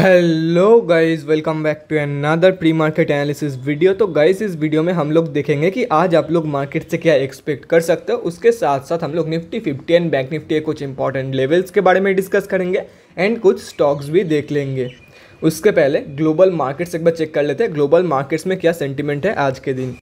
hello guys welcome back to another pre market analysis video तो guys इस video में हम लोग देखेंगे कि आज आप लोग मार्केट से क्या एक्सपेक्ट कर सकते हो उसके साथ साथ हम लोग Nifty fifty and bank Nifty के कुछ इंपॉर्टेंट लेवल्स के बारे में डिस्कस करेंगे एंड कुछ स्टॉक्स भी देख लेंगे उसके पहले ग्लोबल मार्केट्स एक बार चेक कर लेते हैं ग्लोबल मार्केट्स में क्या सेंटिमेंट है आज के दिन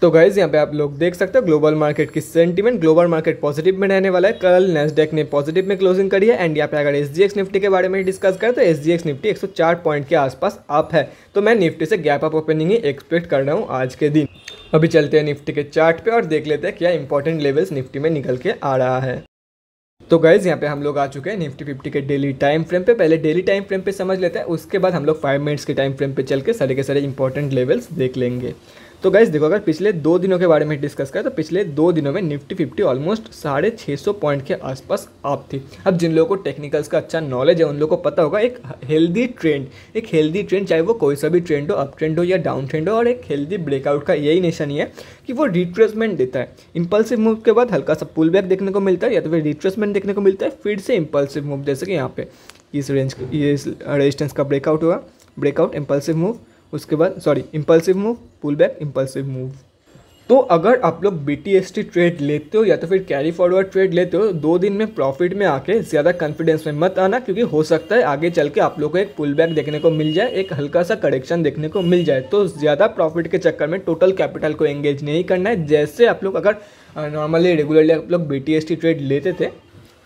तो गाइज यहाँ पे आप लोग देख सकते हो ग्लोबल मार्केट की सेंटीमेंट ग्लोबल मार्केट पॉजिटिव में रहने वाला है कल नेस्डेक ने पॉजिटिव में क्लोजिंग करी है एंड यहाँ पे अगर एस निफ्टी के बारे में डिस्कस करें तो एस निफ्टी 104 पॉइंट के आसपास अप है तो मैं निफ्टी से गैप अप ओपनिंग ही एक्सपेक्ट कर रहा हूँ आज के दिन अभी चलते हैं निफ्टी के चार्ट पे और देख लेते हैं क्या इंपॉर्टेंट लेवल्स निफ्टी में निकल के आ रहा है तो गाइज यहाँ पे हम लोग आ चुके हैं निफ्टी फिफ्टी के डेली टाइम फ्रेम पे पहले डेली टाइम फ्रेम पे समझ लेते हैं उसके बाद हम लोग फाइव मिनट्स के टाइम फ्रेम पे चल के सारे के सारे इंपॉर्टेंट लेवल्स देख लेंगे तो गाइज देखो अगर पिछले दो दिनों के बारे में डिस्कस करें तो पिछले दो दिनों में निफ्टी फिफ्टी ऑलमोस्ट साढ़े छः सौ पॉइंट के आसपास आप थी अब जिन लोगों को टेक्निकल्स का अच्छा नॉलेज है उन लोगों को पता होगा एक हेल्दी ट्रेंड एक हेल्दी ट्रेंड चाहे वो कोई सा भी ट्रेंड हो अप ट्रेंड हो या डाउन ट्रेंड हो और एक हेल्दी ब्रेकआउट का यही निशानी है कि वो रिट्रेसमेंट देता है इंपल्सिव मूव के बाद हल्का सा पुल बैक देखने को मिलता है या तो फिर रिट्रेसमेंट देखने को मिलता है फिर से इंपल्सिव मूव जैसे कि यहाँ पे इस रेंज इस रेजिस्टेंस का ब्रेकआउट हुआ ब्रेकआउट इम्पल्सिव मूव उसके बाद sorry impulsive move pull back impulsive move तो अगर आप लोग B T S T trade लेते हो या तो फिर कैरी फॉरवर्ड ट्रेड लेते हो दो दिन में प्रॉफिट में आके ज़्यादा कॉन्फिडेंस में मत आना क्योंकि हो सकता है आगे चल के आप लोग को एक पुल बैक देखने को मिल जाए एक हल्का सा करेक्शन देखने को मिल जाए तो ज़्यादा प्रॉफिट के चक्कर में टोटल कैपिटल को एंगेज नहीं करना है जैसे आप लोग अगर नॉर्मली रेगुलरली आप लोग B T S T trade लेते थे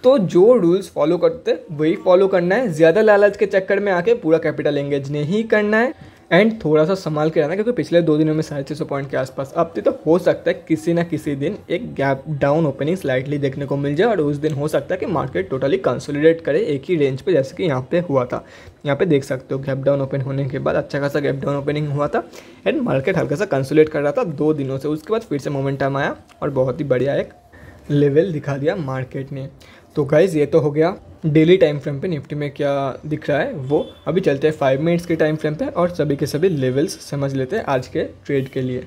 तो जो रूल्स फॉलो करते वही फॉलो करना है ज़्यादा लालच के चक्कर में आके पूरा कैपिटल एंगेज नहीं करना है एंड थोड़ा सा संभाल के रहना क्योंकि पिछले दो दिनों में साढ़े छः सौ पॉइंट के आसपास अब तो, तो हो सकता है किसी ना किसी दिन एक गैप डाउन ओपनिंग स्लाइटली देखने को मिल जाए और उस दिन हो सकता है कि मार्केट टोटली कंसोलिडेट करे एक ही रेंज पे जैसे कि यहाँ पे हुआ था यहाँ पे देख सकते हो गैप डाउन ओपन होने के बाद अच्छा खासा गैप डाउन ओपनिंग हुआ था एंड मार्केट हल्का सा कंसोलेट कर रहा था दो दिनों से उसके बाद फिर से मोमेंटम आया और बहुत ही बढ़िया एक लेवल दिखा दिया मार्केट ने तो गाइज़ ये तो हो गया डेली टाइम फ्रेम पे निफ्टी में क्या दिख रहा है वो अभी चलते हैं फाइव मिनट्स के टाइम फ्रेम पे और सभी के सभी लेवल्स समझ लेते हैं आज के ट्रेड के लिए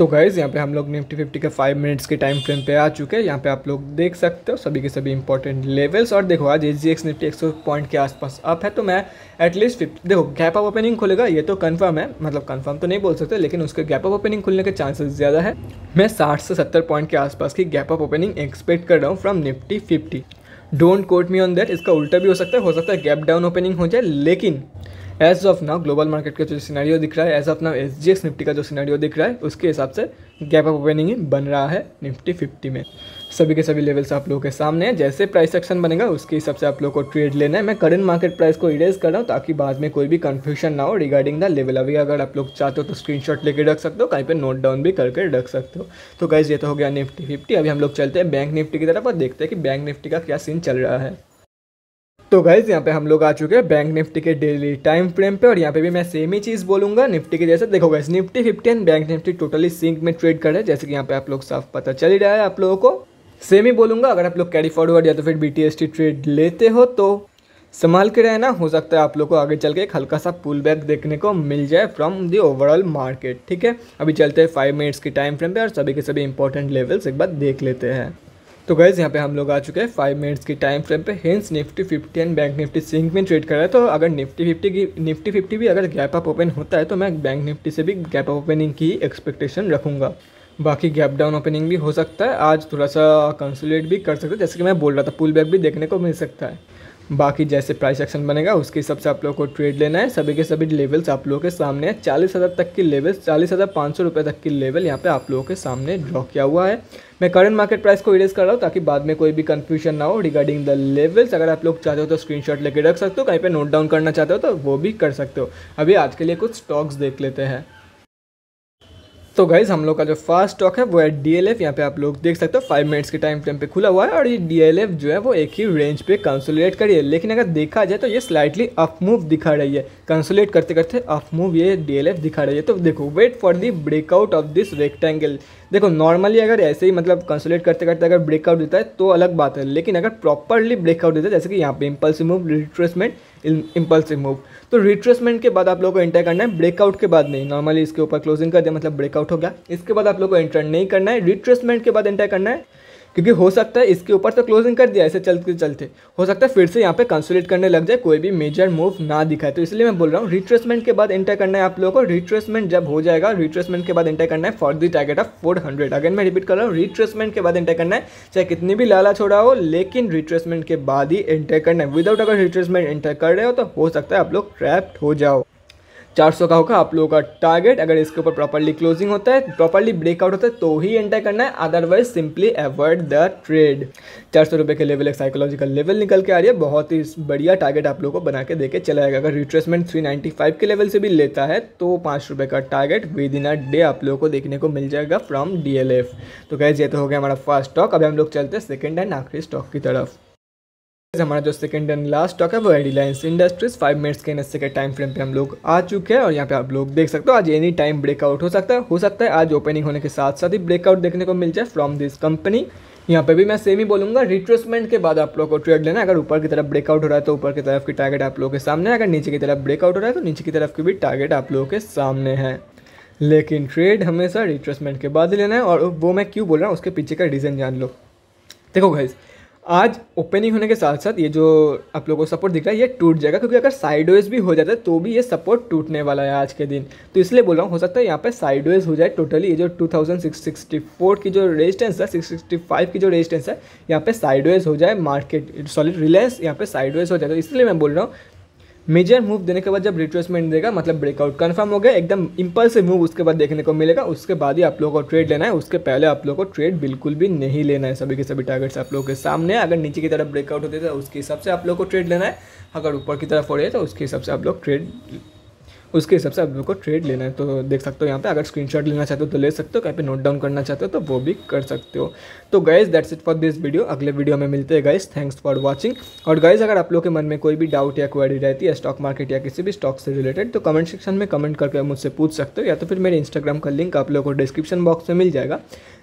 तो गाइज़ यहाँ पे हम लोग निफ्टी फिफ्टी के फाइव मिनट्स के टाइम फ्रेम पे आ चुके हैं यहाँ पे आप लोग देख सकते हो सभी के सभी इंपॉर्टेंट लेवल्स और देखो आज एच जी एक्स निफ्टी एक सौ पॉइंट के आसपास अप है तो मैं एटलीस्ट फिफ्टी देखो गैप ऑफ ओपनिंग खुलेगा ये तो कन्फर्म है मतलब कन्फर्म तो नहीं बोल सकते लेकिन उसके गैप ऑफ ओपनिंग खुलने के चांसेस ज़्यादा है मैं साठ से सत्तर पॉइंट के आसपास की गैप ऑफ ओपनिंग एक्सपेक्ट कर रहा हूँ from Nifty fifty don't quote me on that इसका उल्टा भी हो सकता है हो सकता है गैप डाउन ओपनिंग हो जाए लेकिन as of now global market का जो सीनारियो दिख रहा है as of now S G X Nifty का जो सीनारियो दिख रहा है उसके हिसाब से गैप ऑफ ओपनिंग बन रहा है निफ्टी फिफ्टी में सभी के सभी लेवल्स आप लोगों के सामने है जैसे प्राइस एक्शन बनेगा उसके हिसाब से आप लोग को ट्रेड लेना है मैं करंट मार्केट प्राइस को इरेज कर रहा हूँ ताकि बाद में कोई भी कन्फ्यूजन ना हो रिगार्डिंग द लेवल अभी अगर आप लोग चाहते हो तो स्क्रीनशॉट लेके रख सकते हो कहीं पे नोट डाउन भी करके रख सकते हो तो कैसे ये तो हो गया निफ्टी फिफ्टी अभी हम लोग चलते हैं बैंक निफ्टी की तरफ और देखते हैं कि बैंक निफ्टी का क्या सीन चल रहा है तो गाइज यहाँ पे हम लोग आ चुके हैं बैंक निफ्टी के डेली टाइम फ्रेम पे और यहाँ पे भी मैं सेम ही चीज़ बोलूंगा निफ्टी के जैसे देखो guys Nifty fifty and bank Nifty totally sync में ट्रेड कर रहे हैं जैसे कि यहाँ पे आप लोग साफ पता चल ही रहा है आप लोगों को सेम ही बोलूंगा अगर आप लोग कैरी फॉरवर्ड या तो फिर बी ट्रेड लेते हो तो संभाल के रहना हो सकता है आप लोग को आगे चल के एक हल्का सा पुल बैक देखने को मिल जाए फ्रॉम दी ओवरऑल मार्केट ठीक है अभी चलते हैं फाइव मिनट्स की टाइम फ्रेम पे और सभी के सभी इंपॉर्टेंट लेवल्स एक बार देख लेते हैं तो गैस यहाँ पे हम लोग आ चुके हैं फाइव मिनट्स की टाइम फ्रेम पे hence Nifty fifty and bank Nifty sync में ट्रेड कर रहा है तो अगर निफ्टी फिफ्टी की निफ्टी फिफ्टी भी अगर गैप अप ओपन होता है तो मैं बैंक निफ्टी से भी गैप अप ओपनिंग की एक्सपेक्टेशन रखूँगा बाकी गैप डाउन ओपनिंग भी हो सकता है आज थोड़ा सा कंसुलेट भी कर सकते हैं जैसे कि मैं बोल रहा था पुल बैक भी देखने को मिल सकता है बाकी जैसे प्राइस एक्शन बनेगा उसके हिसाब से आप लोग को ट्रेड लेना है सभी के सभी लेवल्स आप लोगों के सामने है चालीस हज़ार तक की लेवल्स चालीस हज़ार पाँच सौ रुपये तक की लेवल यहाँ पे आप लोगों के सामने ड्रॉ किया हुआ है मैं करंट मार्केट प्राइस को इरेज कर रहा हूँ ताकि बाद में कोई भी कन्फ्यूजन ना हो रिगार्डिंग द लेवल्स अगर आप लोग चाहते हो तो स्क्रीन लेके रख सकते हो कहीं पर नोट डाउन करना चाहते हो तो वो भी कर सकते हो अभी आज के लिए कुछ स्टॉक्स देख लेते हैं तो गाइज हम लोग का जो फास्ट स्टॉक है वो है डी एल एफ यहाँ पे आप लोग देख सकते हो फाइव मिनट्स के टाइम फ्रेम पे खुला हुआ है और ये डी एल एफ जो है वो एक ही रेंज पे कंसोलेट करी है लेकिन अगर देखा जाए तो ये स्लाइटली अप मूव दिखा रही है कंसोलेट करते करते अप मूव ये डी एल एफ दिखा रही है तो देखो wait for the breakout of this rectangle देखो नॉर्मली अगर ऐसे ही मतलब कंसोलेट करते करते अगर ब्रेकआउट देता है तो अलग बात है लेकिन अगर प्रॉपरली ब्रेकआउट देता है जैसे कि यहाँ पे impulse move retracement impulsive move तो रिट्रेसमेंट के बाद आप लोगों को एंटर करना है ब्रेकआउट के बाद नहीं नॉर्मली इसके ऊपर क्लोजिंग कर दिया मतलब ब्रेकआउट हो गया इसके बाद आप लोगों को एंटर नहीं करना है रिट्रेसमेंट के बाद एंटर करना है क्योंकि हो सकता है इसके ऊपर तो क्लोजिंग कर दिया ऐसे चलते चलते हो सकता है फिर से यहाँ पे कंसोलिट करने लग जाए कोई भी मेजर मूव ना दिखाए तो इसलिए मैं बोल रहा हूँ रिट्रेसमेंट के बाद एंटर करना है आप लोगों को रिट्रेसमेंट जब हो जाएगा रिट्रेसमेंट के बाद एंटर करना है for the target of four hundred again मैं रिपीट कर रहा हूँ रिट्रेसमेंट के बाद एंटर करना है चाहे कितनी भी लाला छोड़ा हो लेकिन रिट्रेसमेंट के बाद ही एंटर करना है विदाउट अगर रिट्रेसमेंट एंटर कर रहे हो तो हो सकता है आप लोग ट्रैप्ट हो जाओ 400 का होगा आप लोगों का टारगेट अगर इसके ऊपर प्रॉपरली क्लोजिंग होता है प्रॉपरली ब्रेकआउट होता है तो ही एंटर करना है otherwise simply avoid the trade चार सौ रुपये के लेवल एक साइकोलॉजिकल लेवल निकल के आ रही है बहुत ही बढ़िया टारगेट आप लोगों को बना के देके चला जाएगा अगर रिट्रेसमेंट थ्री नाइन्टी फाइव के लेवल से भी लेता है तो पाँच रुपये का target within a day आप लोगों को देखने को मिल जाएगा फ्रॉम डी तो कैसे ये तो हो गया हमारा फर्स्ट स्टॉक अभी हम लोग चलते हैं सेकेंड एंड आखिरी स्टॉक की तरफ हमारा जो सेकंड एंड लास्ट स्टॉक है वो है रिलायंस इंडस्ट्रीज फाइव मिनट्स के नस्से के टाइम फ्रेम पे हम लोग आ चुके हैं और यहाँ पे आप लोग देख सकते हो आज एनी टाइम ब्रेकआउट हो सकता है हो सकता है आज ओपनिंग होने के साथ साथ ही ब्रेकआउट देखने को मिल जाए फ्रॉम दिस कंपनी यहाँ पे भी मैं सेम ही बोलूंगा रिट्रेसमेंट के बाद आप लोग को ट्रेड लेना अगर ऊपर की तरफ ब्रेकआउट हो रहा है तो ऊपर की तरफ की टारगेट आप लोगों के सामने अगर नीचे की तरफ ब्रेकआउट हो रहा है तो नीचे की तरफ की भी टारगेट आप लोगों के सामने है लेकिन ट्रेड हमेशा रिट्रेसमेंट के बाद लेना है और वो मैं क्यों बोल रहा हूँ उसके पीछे का रीज़न जान लो देखो भाई आज ओपनिंग होने के साथ साथ ये जो आप लोगों को सपोर्ट दिख रहा है ये टूट जाएगा क्योंकि अगर साइड भी हो जाता है तो भी ये सपोर्ट टूटने वाला है आज के दिन तो इसलिए बोल रहा हूँ हो सकता है यहाँ पे साइड वेज हो जाए टोटली ये जो 2664 की जो रेजिस्टेंस है 665 की जो रेजिस्टेंस है यहाँ पे साइड वेज हो जाए मार्केट सॉरी रिलायंस यहाँ पे साइड वेज हो जाए तो इसलिए मैं बोल रहा हूँ मेजर मूव देने के बाद जब रिट्रेसमेंट देगा मतलब ब्रेकआउट कन्फर्म हो गया एकदम से मूव उसके बाद देखने को मिलेगा उसके बाद ही आप लोगों को ट्रेड लेना है उसके पहले आप लोगों को ट्रेड बिल्कुल भी नहीं लेना है सभी के सभी टारगेट्स आप लोगों के सामने अगर नीचे की तरफ ब्रेकआउट होते तो उसके हिसाब से आप लोग को ट्रेड लेना है अगर ऊपर की तरफ हो रही है तो उसके हिसाब से आप लोग ट्रेड उसके हिसाब से आप लोग को ट्रेड लेना है तो देख सकते हो यहाँ पे अगर स्क्रीनशॉट लेना चाहते हो तो ले सकते हो कहीं पे नोट डाउन करना चाहते हो तो वो भी कर सकते हो तो guys that's it for this video अगले वीडियो में मिलते हैं गाइज थैंक्स फॉर वॉचिंग और गाइज अगर आप लोग के मन में कोई भी डाउट या क्वेरी रहती है स्टॉक मार्केट या किसी भी स्टॉक से रिलेटेड तो कमेंट सेक्शन में कमेंट करके मुझसे पूछ सकते हो या तो फिर मेरे इंस्टाग्राम का लिंक आप लोग को डिस्क्रिप्शन बॉक्स में मिल जाएगा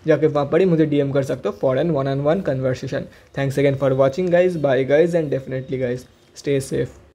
जाके वहाँ पर ही मुझे डीएम कर सकते हो for an one on one conversation thanks again for watching guys bye guys and definitely guys stay safe